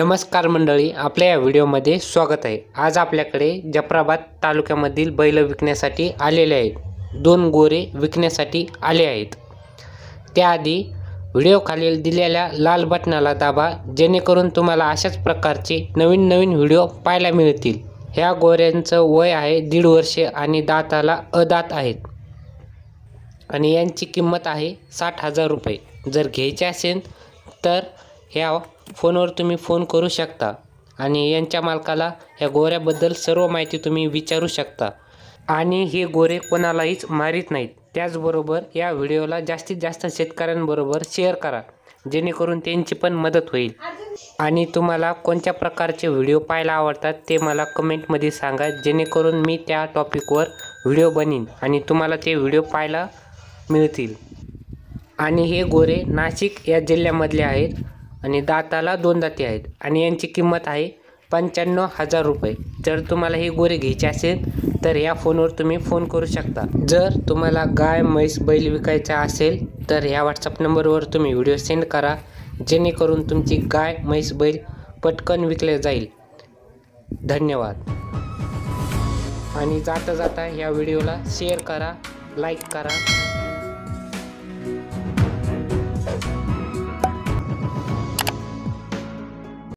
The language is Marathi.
नमस्कार मंडळी आपल्या या व्हिडिओमध्ये स्वागत आहे आज आपल्याकडे जफराबाद तालुक्यामधील बैल विकण्यासाठी आलेले आहेत दोन गोरे विकण्यासाठी आले आहेत त्याआधी व्हिडिओखालील दिलेल्या लाल बटनाला दाबा जेणेकरून तुम्हाला अशाच प्रकारचे नवीन नवीन व्हिडिओ पाहायला मिळतील ह्या गोऱ्यांचं वय आहे दीड वर्षे आणि दाताला अदात आहेत आणि यांची किंमत आहे साठ हजार रुपये जर घ्यायचे असेल तर ह्या फोनवर तुम्ही फोन करू शकता आणि यांच्या मालकाला ह्या गोऱ्याबद्दल सर्व माहिती तुम्ही विचारू शकता आणि हे गोरे कोणालाहीच मारित नाहीत त्याचबरोबर या व्हिडिओला जास्तीत जास्त शेतकऱ्यांबरोबर शेअर करा जेणेकरून त्यांची पण मदत होईल आणि तुम्हाला कोणत्या प्रकारचे व्हिडिओ पाहायला आवडतात ते मला कमेंटमध्ये सांगा जेणेकरून मी त्या टॉपिकवर व्हिडिओ बनीन आणि तुम्हाला ते व्हिडिओ पाहायला मिळतील आणि हे गोरे नाशिक या जिल्ह्यामधले आहेत आणि दाताला दोन दाती आहेत आणि यांची किंमत आहे पंच्याण्णव हजार रुपये जर तुम्हाला ही गोरे घ्यायची असेल तर या फोनवर तुम्ही फोन करू शकता जर तुम्हाला गाय म्हैस बैल विकायचा असेल तर या व्हॉट्सअप नंबरवर तुम्ही व्हिडिओ सेंड करा जेणेकरून तुमची गाय म्हैस बैल पटकन विकले जाईल धन्यवाद आणि जाता जाता ह्या व्हिडिओला शेअर करा लाईक करा